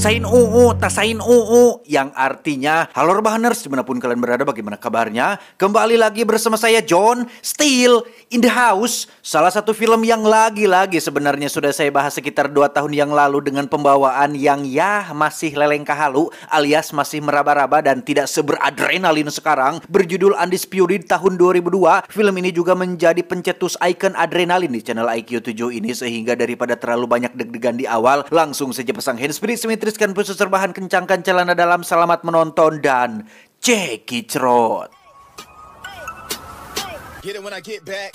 Sain UU, tasain UU yang artinya halo Rebahaners dimanapun kalian berada bagaimana kabarnya? Kembali lagi bersama saya John Steel in the house. Salah satu film yang lagi-lagi sebenarnya sudah saya bahas sekitar 2 tahun yang lalu dengan pembawaan yang ya masih leleng kahalu alias masih meraba-raba dan tidak seberadrenalin sekarang berjudul Undisputed tahun 2002. Film ini juga menjadi pencetus ikon adrenalin di channel IQ7 ini sehingga daripada terlalu banyak deg-degan di awal langsung saja pasang handsprit simetris Tuliskan pusat serbahan, kencangkan celana dalam, selamat menonton dan cekicrot. Get it when I get back.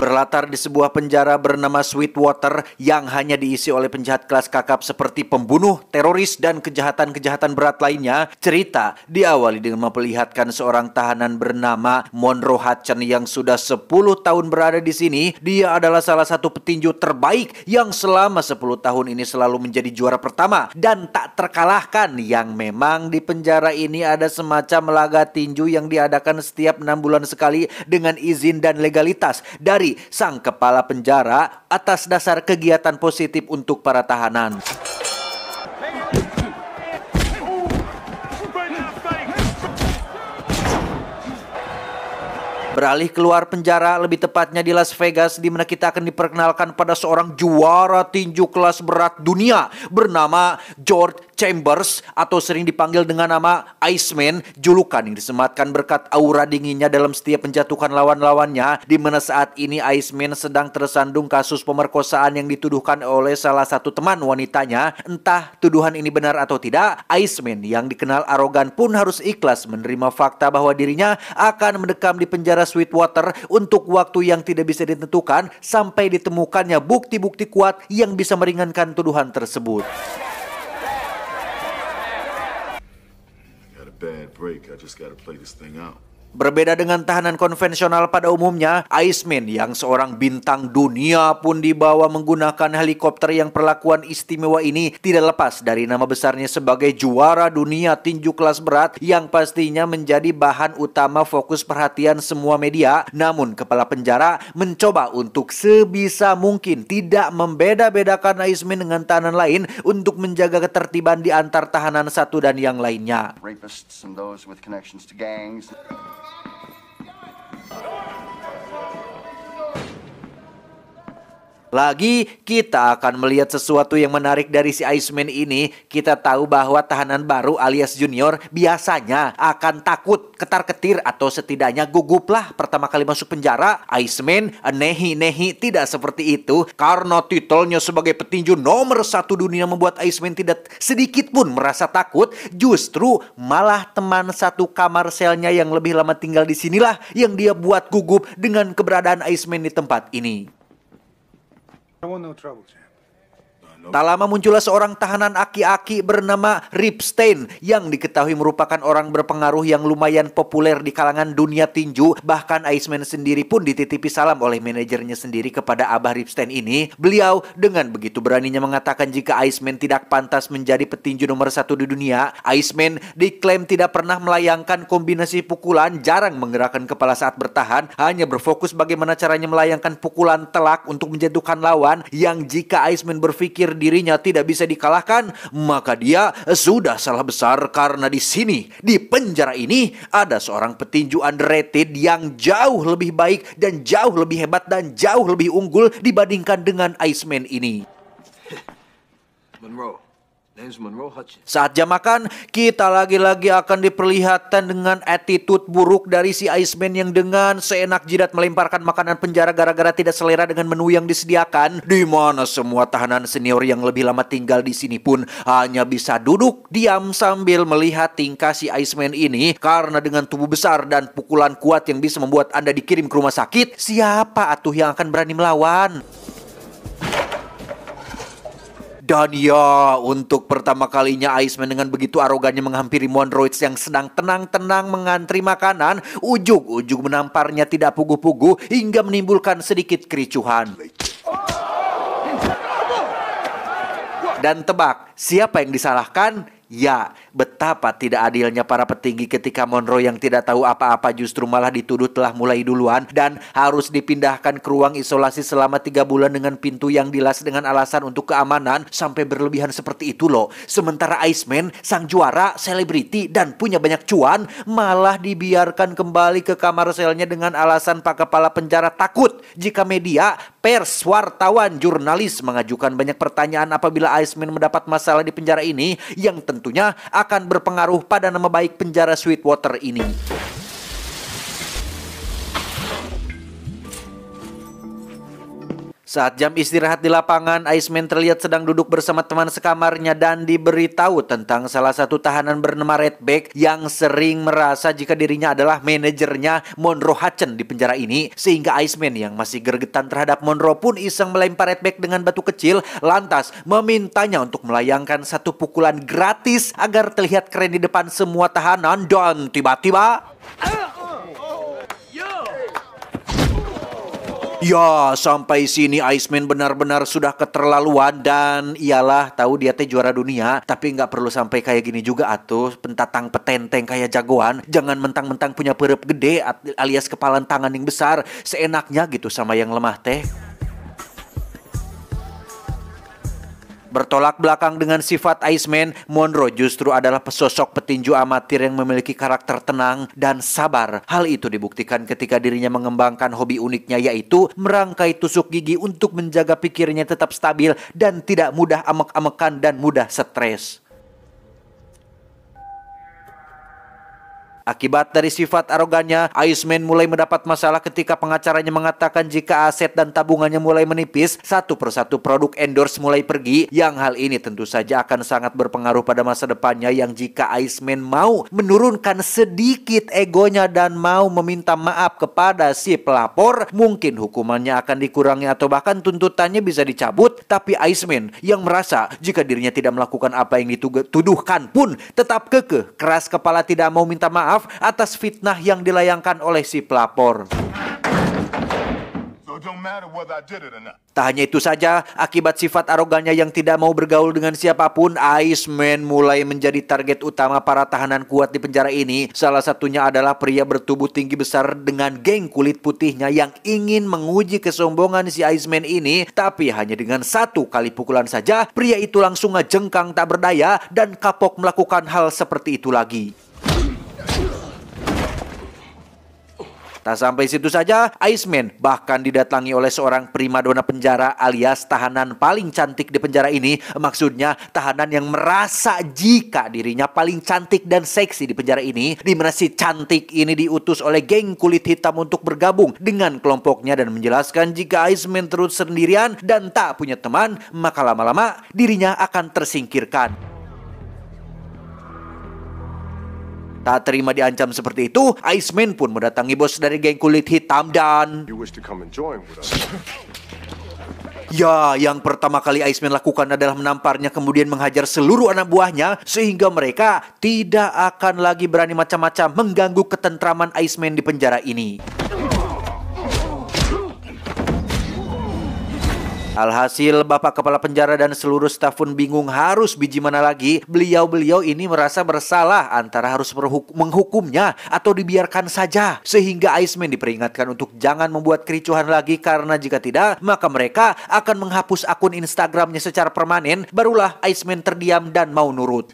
Berlatar di sebuah penjara bernama Sweetwater yang hanya diisi oleh penjahat kelas kakap seperti pembunuh, teroris, dan kejahatan-kejahatan berat lainnya, cerita diawali dengan memperlihatkan seorang tahanan bernama Monroe Hudson yang sudah 10 tahun berada di sini. Dia adalah salah satu petinju terbaik yang selama 10 tahun ini selalu menjadi juara pertama dan tak terkalahkan yang memang di penjara ini ada semacam laga tinju yang diadakan setiap enam bulan sekali dengan izin dan legalitas dari sang kepala penjara atas dasar kegiatan positif untuk para tahanan. Beralih keluar penjara, lebih tepatnya di Las Vegas, di mana kita akan diperkenalkan pada seorang juara tinju kelas berat dunia bernama George Chambers atau sering dipanggil dengan nama Iceman, julukan yang disematkan berkat aura dinginnya dalam setiap penjatuhan lawan-lawannya, di mana saat ini Iceman sedang tersandung kasus pemerkosaan yang dituduhkan oleh salah satu teman wanitanya. Entah tuduhan ini benar atau tidak, Iceman yang dikenal arogan pun harus ikhlas menerima fakta bahwa dirinya akan mendekam di penjara Sweetwater untuk waktu yang tidak bisa ditentukan sampai ditemukannya bukti-bukti kuat yang bisa meringankan tuduhan tersebut. bad break. I just gotta play this thing out. Berbeda dengan tahanan konvensional pada umumnya, Iceman yang seorang bintang dunia pun dibawa menggunakan helikopter yang perlakuan istimewa ini tidak lepas dari nama besarnya sebagai juara dunia tinju kelas berat yang pastinya menjadi bahan utama fokus perhatian semua media. Namun kepala penjara mencoba untuk sebisa mungkin tidak membeda-bedakan Iceman dengan tahanan lain untuk menjaga ketertiban di antar tahanan satu dan yang lainnya. Oh. Lagi kita akan melihat sesuatu yang menarik dari si Iceman ini. Kita tahu bahwa tahanan baru alias junior biasanya akan takut, ketar-ketir atau setidaknya guguplah pertama kali masuk penjara. Iceman nehi-nehi tidak seperti itu karena titelnya sebagai petinju nomor satu dunia membuat Iceman tidak sedikit pun merasa takut. Justru malah teman satu kamar selnya yang lebih lama tinggal di sinilah yang dia buat gugup dengan keberadaan Iceman di tempat ini. I want no trouble, Tak lama muncullah seorang tahanan aki-aki bernama Ripstein yang diketahui merupakan orang berpengaruh yang lumayan populer di kalangan dunia tinju. Bahkan Iceman sendiri pun dititipi salam oleh manajernya sendiri kepada Abah Ripstein ini. Beliau dengan begitu beraninya mengatakan jika Iceman tidak pantas menjadi petinju nomor satu di dunia. Iceman diklaim tidak pernah melayangkan kombinasi pukulan, jarang menggerakkan kepala saat bertahan, hanya berfokus bagaimana caranya melayangkan pukulan telak untuk menjatuhkan lawan yang jika Iceman berpikir pikir dirinya tidak bisa dikalahkan, maka dia sudah salah besar karena di sini, di penjara ini, ada seorang petinju underrated yang jauh lebih baik dan jauh lebih hebat dan jauh lebih unggul dibandingkan dengan Iceman ini. Monroe. Saat jam makan, kita lagi-lagi akan diperlihatkan dengan attitude buruk dari si Iceman yang dengan seenak jidat melemparkan makanan penjara gara-gara tidak selera dengan menu yang disediakan. Di mana semua tahanan senior yang lebih lama tinggal di sini pun hanya bisa duduk diam sambil melihat tingkah si Iceman ini karena dengan tubuh besar dan pukulan kuat yang bisa membuat Anda dikirim ke rumah sakit, siapa atuh yang akan berani melawan? Dan ya, untuk pertama kalinya Iceman dengan begitu arogannya menghampiri Monroids yang sedang tenang-tenang mengantri makanan, ujuk-ujuk menamparnya tidak pugu-pugu hingga menimbulkan sedikit kericuhan. Dan tebak, siapa yang disalahkan? Ya, Betapa tidak adilnya para petinggi ketika Monroe yang tidak tahu apa-apa justru malah dituduh telah mulai duluan dan harus dipindahkan ke ruang isolasi selama tiga bulan dengan pintu yang dilas dengan alasan untuk keamanan sampai berlebihan seperti itu loh. Sementara Iceman, sang juara, selebriti, dan punya banyak cuan malah dibiarkan kembali ke kamar selnya dengan alasan pak kepala penjara takut jika media, pers, wartawan, jurnalis mengajukan banyak pertanyaan apabila Iceman mendapat masalah di penjara ini yang tentunya akan berpengaruh pada nama baik penjara Sweetwater ini. Saat jam istirahat di lapangan, Aisman terlihat sedang duduk bersama teman sekamarnya dan diberitahu tentang salah satu tahanan bernama Redback yang sering merasa jika dirinya adalah manajernya Monroe Hutchen di penjara ini. Sehingga Aisman yang masih gergetan terhadap Monroe pun iseng melempar Redback dengan batu kecil lantas memintanya untuk melayangkan satu pukulan gratis agar terlihat keren di depan semua tahanan dan tiba-tiba... Uh. Ya, sampai sini Iceman benar-benar sudah keterlaluan dan ialah tahu dia teh juara dunia, tapi nggak perlu sampai kayak gini juga atuh, pentatang petenteng kayak jagoan. Jangan mentang-mentang punya perut gede alias kepalan tangan yang besar, seenaknya gitu sama yang lemah teh. Bertolak belakang dengan sifat Iceman, Monroe justru adalah pesosok petinju amatir yang memiliki karakter tenang dan sabar. Hal itu dibuktikan ketika dirinya mengembangkan hobi uniknya yaitu merangkai tusuk gigi untuk menjaga pikirnya tetap stabil dan tidak mudah amek-amekan dan mudah stres. Akibat dari sifat arogannya, Aisman mulai mendapat masalah ketika pengacaranya mengatakan jika aset dan tabungannya mulai menipis, satu persatu produk endorse mulai pergi, yang hal ini tentu saja akan sangat berpengaruh pada masa depannya yang jika Aisman mau menurunkan sedikit egonya dan mau meminta maaf kepada si pelapor, mungkin hukumannya akan dikurangi atau bahkan tuntutannya bisa dicabut, tapi Aisman yang merasa jika dirinya tidak melakukan apa yang dituduhkan pun tetap kekeh, keras kepala tidak mau minta maaf maaf atas fitnah yang dilayangkan oleh si pelapor. Tak hanya itu saja, akibat sifat arogannya yang tidak mau bergaul dengan siapapun, Iceman mulai menjadi target utama para tahanan kuat di penjara ini. Salah satunya adalah pria bertubuh tinggi besar dengan geng kulit putihnya yang ingin menguji kesombongan si Iceman ini. Tapi hanya dengan satu kali pukulan saja, pria itu langsung ngejengkang tak berdaya dan kapok melakukan hal seperti itu lagi. Tak sampai situ saja, Iceman bahkan didatangi oleh seorang primadona penjara alias tahanan paling cantik di penjara ini. Maksudnya tahanan yang merasa jika dirinya paling cantik dan seksi di penjara ini. Di mana si cantik ini diutus oleh geng kulit hitam untuk bergabung dengan kelompoknya dan menjelaskan jika Iceman terus sendirian dan tak punya teman, maka lama-lama dirinya akan tersingkirkan. Tak terima diancam seperti itu, Iceman pun mendatangi bos dari geng kulit hitam dan... Ya, yang pertama kali Iceman lakukan adalah menamparnya kemudian menghajar seluruh anak buahnya sehingga mereka tidak akan lagi berani macam-macam mengganggu ketentraman Iceman di penjara ini. Alhasil Bapak Kepala Penjara dan seluruh staf pun bingung harus biji mana lagi. Beliau-beliau ini merasa bersalah antara harus menghukumnya atau dibiarkan saja. Sehingga Iceman diperingatkan untuk jangan membuat kericuhan lagi karena jika tidak maka mereka akan menghapus akun Instagramnya secara permanen. Barulah Iceman terdiam dan mau nurut.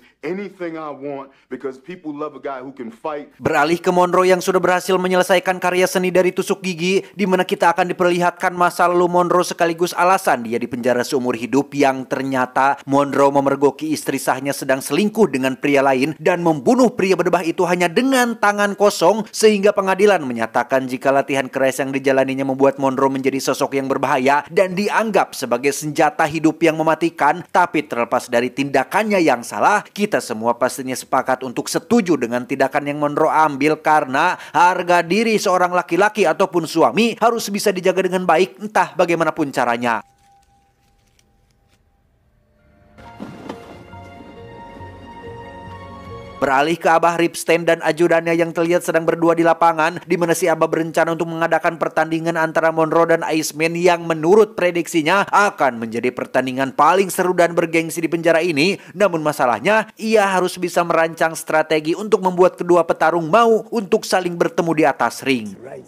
Beralih ke Monroe yang sudah berhasil menyelesaikan karya seni dari tusuk gigi di mana kita akan diperlihatkan masa lalu Monroe sekaligus alasan dia dipenjara seumur hidup yang ternyata Monroe memergoki istri sahnya sedang selingkuh dengan pria lain dan membunuh pria berdebah itu hanya dengan tangan kosong sehingga pengadilan menyatakan jika latihan keras yang dijalaninya membuat Monroe menjadi sosok yang berbahaya dan dianggap sebagai senjata hidup yang mematikan tapi terlepas dari tindakannya yang salah kita kita semua pastinya sepakat untuk setuju dengan tindakan yang Monroe ambil karena harga diri seorang laki-laki ataupun suami harus bisa dijaga dengan baik entah bagaimanapun caranya. Beralih ke Abah Ripstein dan ajudannya yang terlihat sedang berdua di lapangan, di mana si Abah berencana untuk mengadakan pertandingan antara Monroe dan Iceman yang menurut prediksinya akan menjadi pertandingan paling seru dan bergengsi di penjara ini. Namun masalahnya, ia harus bisa merancang strategi untuk membuat kedua petarung mau untuk saling bertemu di atas ring. Right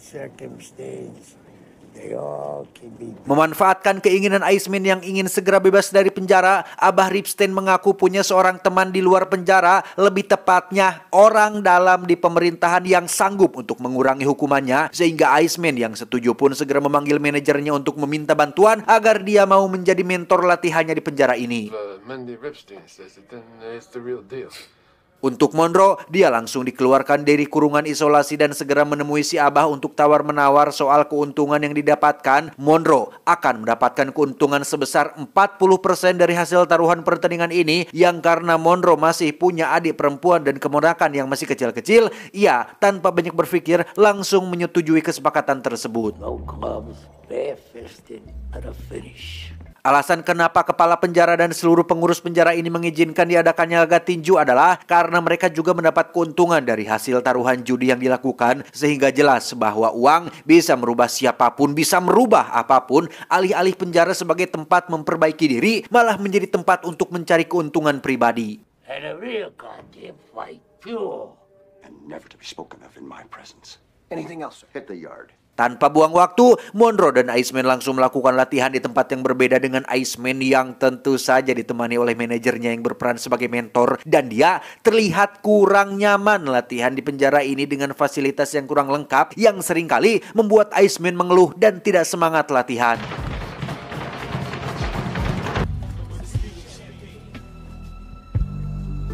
Memanfaatkan keinginan Aismin yang ingin segera bebas dari penjara, Abah Ripstein mengaku punya seorang teman di luar penjara, lebih tepatnya orang dalam di pemerintahan yang sanggup untuk mengurangi hukumannya, sehingga Aismin yang setuju pun segera memanggil manajernya untuk meminta bantuan agar dia mau menjadi mentor latihannya di penjara ini. Uh, untuk Monroe, dia langsung dikeluarkan dari kurungan isolasi dan segera menemui si Abah untuk tawar-menawar soal keuntungan yang didapatkan. Monroe akan mendapatkan keuntungan sebesar 40% dari hasil taruhan pertandingan ini yang karena Monroe masih punya adik perempuan dan kemonakan yang masih kecil-kecil, ia tanpa banyak berpikir langsung menyetujui kesepakatan tersebut. No clubs, Alasan kenapa kepala penjara dan seluruh pengurus penjara ini mengizinkan diadakannya laga tinju adalah karena mereka juga mendapat keuntungan dari hasil taruhan judi yang dilakukan sehingga jelas bahwa uang bisa merubah siapapun, bisa merubah apapun, alih-alih penjara sebagai tempat memperbaiki diri malah menjadi tempat untuk mencari keuntungan pribadi. Anything else? Hit the yard. Tanpa buang waktu, Monroe dan Iceman langsung melakukan latihan di tempat yang berbeda dengan Iceman yang tentu saja ditemani oleh manajernya yang berperan sebagai mentor dan dia terlihat kurang nyaman latihan di penjara ini dengan fasilitas yang kurang lengkap yang seringkali membuat Iceman mengeluh dan tidak semangat latihan.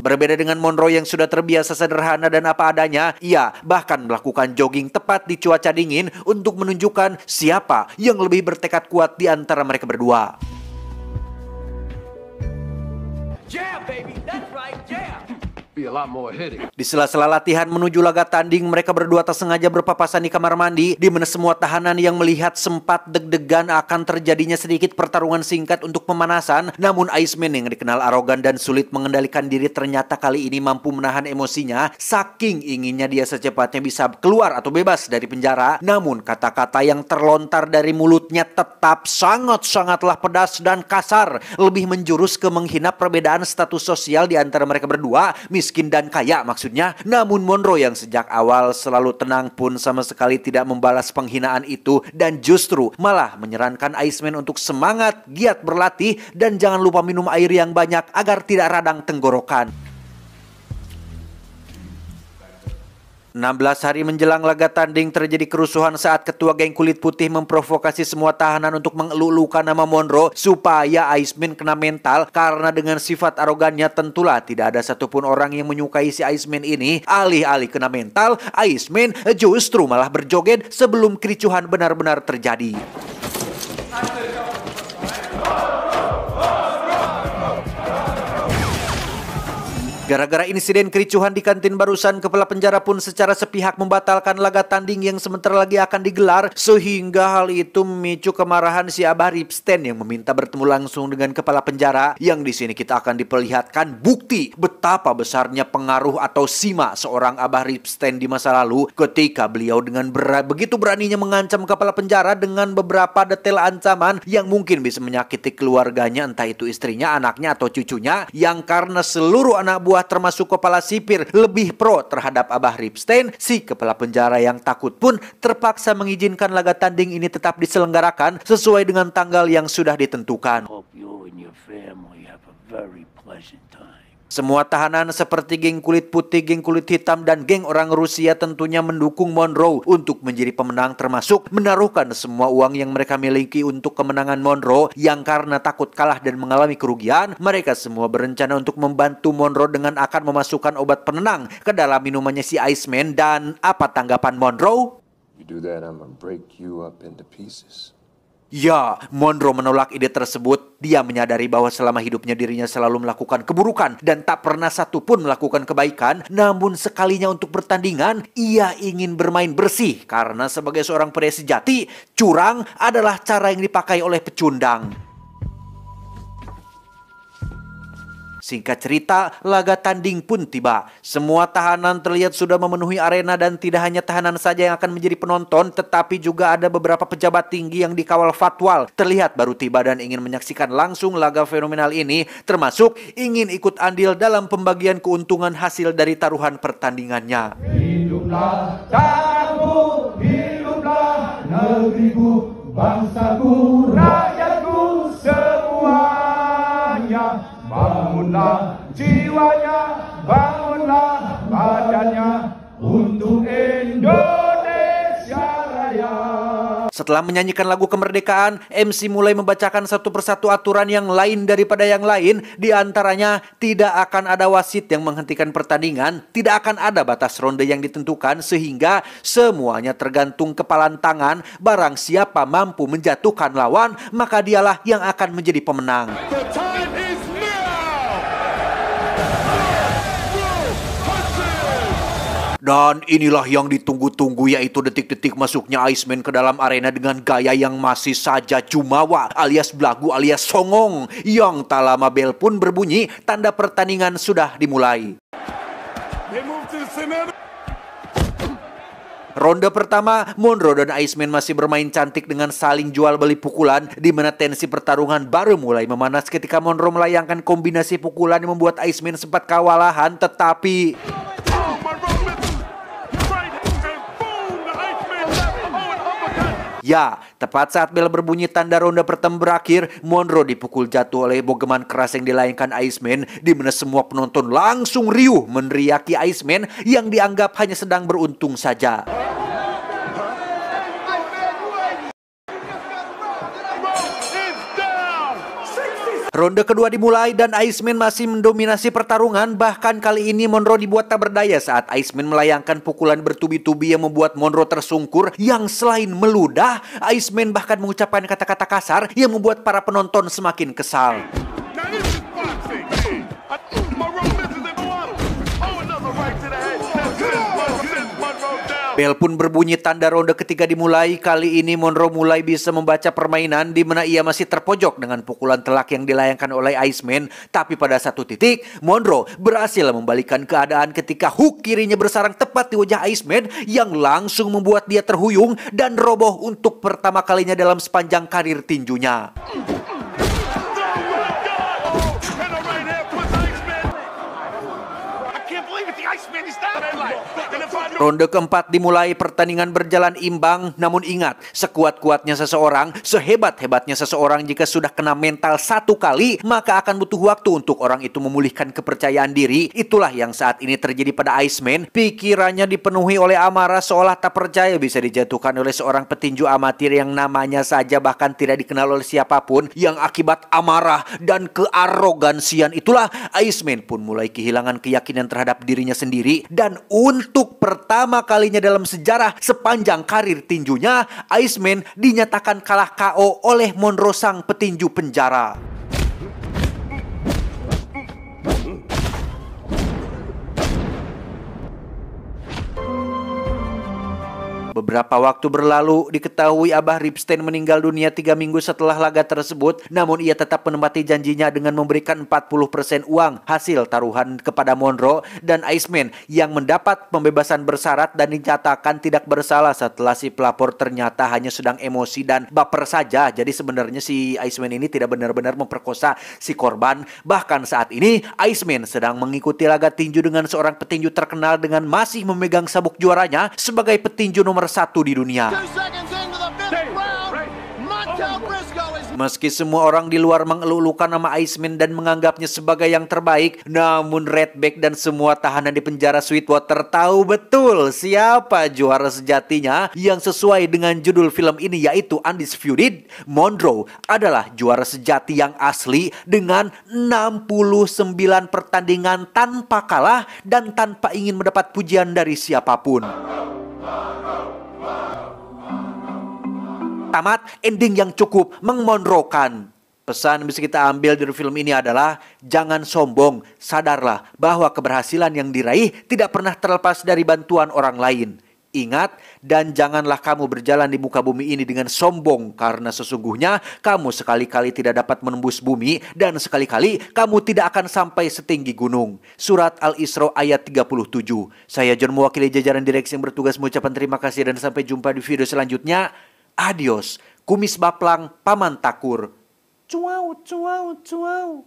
Berbeda dengan Monroe yang sudah terbiasa sederhana dan apa adanya, ia bahkan melakukan jogging tepat di cuaca dingin untuk menunjukkan siapa yang lebih bertekad kuat di antara mereka berdua. Di sela-sela latihan menuju laga tanding, mereka berdua tak sengaja berpapasan di kamar mandi, di mana semua tahanan yang melihat sempat deg-degan akan terjadinya sedikit pertarungan singkat untuk pemanasan. Namun Iceman yang dikenal arogan dan sulit mengendalikan diri ternyata kali ini mampu menahan emosinya, saking inginnya dia secepatnya bisa keluar atau bebas dari penjara. Namun kata-kata yang terlontar dari mulutnya tetap sangat-sangatlah pedas dan kasar, lebih menjurus ke menghina perbedaan status sosial di antara mereka berdua, Miss miskin dan kaya maksudnya. Namun Monroe yang sejak awal selalu tenang pun sama sekali tidak membalas penghinaan itu dan justru malah menyarankan Iceman untuk semangat, giat berlatih, dan jangan lupa minum air yang banyak agar tidak radang tenggorokan. 16 hari menjelang laga tanding terjadi kerusuhan saat ketua geng kulit putih memprovokasi semua tahanan untuk mengelulukan nama Monroe supaya Aismin kena mental karena dengan sifat arogannya tentulah tidak ada satupun orang yang menyukai si Aismin ini. Alih-alih kena mental, Aismin justru malah berjoget sebelum kericuhan benar-benar terjadi. Gara-gara insiden kericuhan di kantin barusan, kepala penjara pun secara sepihak membatalkan laga tanding yang sebentar lagi akan digelar sehingga hal itu memicu kemarahan si Abah Ripsten yang meminta bertemu langsung dengan kepala penjara yang di sini kita akan diperlihatkan bukti betapa besarnya pengaruh atau sima seorang Abah Ripsten di masa lalu ketika beliau dengan ber begitu beraninya mengancam kepala penjara dengan beberapa detail ancaman yang mungkin bisa menyakiti keluarganya entah itu istrinya, anaknya atau cucunya yang karena seluruh anak buah Buah termasuk kepala sipir lebih pro terhadap Abah Ripstein, si kepala penjara yang takut pun terpaksa mengizinkan laga tanding ini tetap diselenggarakan sesuai dengan tanggal yang sudah ditentukan. Hope you and your family have a very pleasant time. Semua tahanan seperti geng kulit putih, geng kulit hitam, dan geng orang Rusia tentunya mendukung Monroe untuk menjadi pemenang termasuk menaruhkan semua uang yang mereka miliki untuk kemenangan Monroe yang karena takut kalah dan mengalami kerugian, mereka semua berencana untuk membantu Monroe dengan akan memasukkan obat penenang ke dalam minumannya si Iceman dan apa tanggapan Monroe? Ya, Monroe menolak ide tersebut. Dia menyadari bahwa selama hidupnya dirinya selalu melakukan keburukan dan tak pernah satu pun melakukan kebaikan. Namun sekalinya untuk pertandingan, ia ingin bermain bersih. Karena sebagai seorang pria sejati, curang adalah cara yang dipakai oleh pecundang. Singkat cerita, laga tanding pun tiba. Semua tahanan terlihat sudah memenuhi arena dan tidak hanya tahanan saja yang akan menjadi penonton, tetapi juga ada beberapa pejabat tinggi yang dikawal fatwal terlihat baru tiba dan ingin menyaksikan langsung laga fenomenal ini, termasuk ingin ikut andil dalam pembagian keuntungan hasil dari taruhan pertandingannya. Hiduplah kamu, hiduplah negeriku, bangsaku, rakyatku, bangunlah jiwanya, bangunlah badannya untuk Indonesia Raya. Setelah menyanyikan lagu kemerdekaan, MC mulai membacakan satu persatu aturan yang lain daripada yang lain. Di antaranya, tidak akan ada wasit yang menghentikan pertandingan, tidak akan ada batas ronde yang ditentukan, sehingga semuanya tergantung kepalan tangan. Barang siapa mampu menjatuhkan lawan, maka dialah yang akan menjadi pemenang. Dan inilah yang ditunggu-tunggu yaitu detik-detik masuknya Iceman ke dalam arena dengan gaya yang masih saja jumawa alias belagu alias songong. Yang tak lama bel pun berbunyi tanda pertandingan sudah dimulai. Ronde pertama, Monroe dan Iceman masih bermain cantik dengan saling jual beli pukulan di mana tensi pertarungan baru mulai memanas ketika Monroe melayangkan kombinasi pukulan yang membuat Iceman sempat kewalahan tetapi... Ya, tepat saat bel berbunyi tanda ronde pertama berakhir, Monroe dipukul jatuh oleh bogeman keras yang dilayangkan Iceman, di mana semua penonton langsung riuh meneriaki Iceman yang dianggap hanya sedang beruntung saja. Ronde kedua dimulai dan Aismin masih mendominasi pertarungan bahkan kali ini Monroe dibuat tak berdaya saat Aismin melayangkan pukulan bertubi-tubi yang membuat Monroe tersungkur yang selain meludah Aismin bahkan mengucapkan kata-kata kasar yang membuat para penonton semakin kesal. Bel pun berbunyi tanda ronde ketiga dimulai. Kali ini Monroe mulai bisa membaca permainan di mana ia masih terpojok dengan pukulan telak yang dilayangkan oleh Iceman. Tapi pada satu titik, Monroe berhasil membalikan keadaan ketika hook kirinya bersarang tepat di wajah Iceman yang langsung membuat dia terhuyung dan roboh untuk pertama kalinya dalam sepanjang karir tinjunya. Ronde keempat dimulai pertandingan berjalan imbang namun ingat sekuat-kuatnya seseorang, sehebat-hebatnya seseorang jika sudah kena mental satu kali maka akan butuh waktu untuk orang itu memulihkan kepercayaan diri. Itulah yang saat ini terjadi pada Iceman. Pikirannya dipenuhi oleh amarah seolah tak percaya bisa dijatuhkan oleh seorang petinju amatir yang namanya saja bahkan tidak dikenal oleh siapapun yang akibat amarah dan kearogansian itulah Iceman pun mulai kehilangan keyakinan terhadap dirinya sendiri dan untuk pertama kalinya dalam sejarah sepanjang karir tinjunya, Iceman dinyatakan kalah KO oleh Monroe petinju penjara. Beberapa waktu berlalu, diketahui Abah Ripstein meninggal dunia tiga minggu setelah laga tersebut, namun ia tetap menempati janjinya dengan memberikan 40% uang hasil taruhan kepada Monroe dan Iceman yang mendapat pembebasan bersyarat dan dinyatakan tidak bersalah setelah si pelapor ternyata hanya sedang emosi dan baper saja. Jadi sebenarnya si Iceman ini tidak benar-benar memperkosa si korban. Bahkan saat ini Iceman sedang mengikuti laga tinju dengan seorang petinju terkenal dengan masih memegang sabuk juaranya sebagai petinju nomor satu di dunia. Oh. Meski semua orang di luar mengelulukan nama Iceman dan menganggapnya sebagai yang terbaik, namun Redback dan semua tahanan di penjara Sweetwater tahu betul siapa juara sejatinya yang sesuai dengan judul film ini yaitu Undisputed. Monroe adalah juara sejati yang asli dengan 69 pertandingan tanpa kalah dan tanpa ingin mendapat pujian dari siapapun tamat, ending yang cukup mengmonrokan. Pesan yang bisa kita ambil dari film ini adalah jangan sombong, sadarlah bahwa keberhasilan yang diraih tidak pernah terlepas dari bantuan orang lain. Ingat dan janganlah kamu berjalan di muka bumi ini dengan sombong karena sesungguhnya kamu sekali-kali tidak dapat menembus bumi dan sekali-kali kamu tidak akan sampai setinggi gunung. Surat Al-Isra ayat 37. Saya John mewakili jajaran direksi yang bertugas mengucapkan terima kasih dan sampai jumpa di video selanjutnya. Adios, kumis baplang, paman takur. Cuau, cuau, cuau.